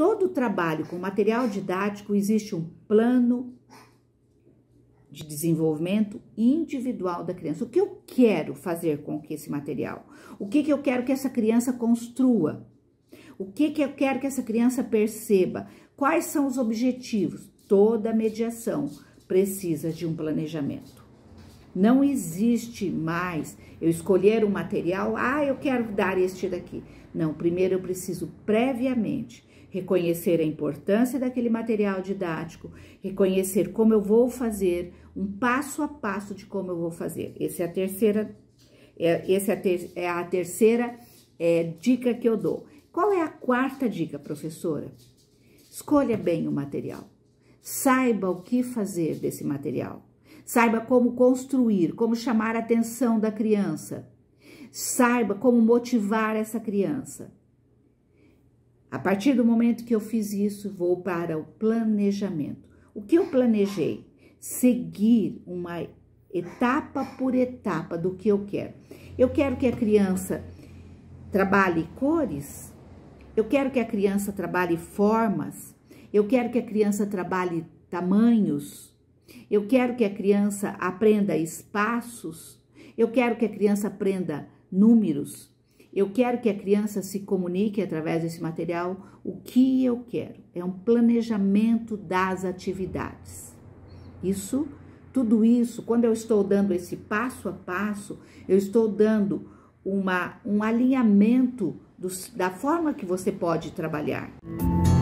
todo trabalho com material didático existe um plano de desenvolvimento individual da criança. O que eu quero fazer com que esse material? O que, que eu quero que essa criança construa? O que, que eu quero que essa criança perceba? Quais são os objetivos? Toda mediação precisa de um planejamento. Não existe mais eu escolher um material, ah, eu quero dar este daqui. Não, primeiro eu preciso previamente reconhecer a importância daquele material didático, reconhecer como eu vou fazer, um passo a passo de como eu vou fazer. Essa é a terceira, é, essa é a, ter, é a terceira é, dica que eu dou. Qual é a quarta dica, professora? Escolha bem o material. Saiba o que fazer desse material. Saiba como construir, como chamar a atenção da criança. Saiba como motivar essa criança. A partir do momento que eu fiz isso, vou para o planejamento. O que eu planejei? Seguir uma etapa por etapa do que eu quero. Eu quero que a criança trabalhe cores, eu quero que a criança trabalhe formas, eu quero que a criança trabalhe tamanhos, eu quero que a criança aprenda espaços, eu quero que a criança aprenda números, eu quero que a criança se comunique através desse material o que eu quero. É um planejamento das atividades. Isso, tudo isso, quando eu estou dando esse passo a passo, eu estou dando uma, um alinhamento dos, da forma que você pode trabalhar. Música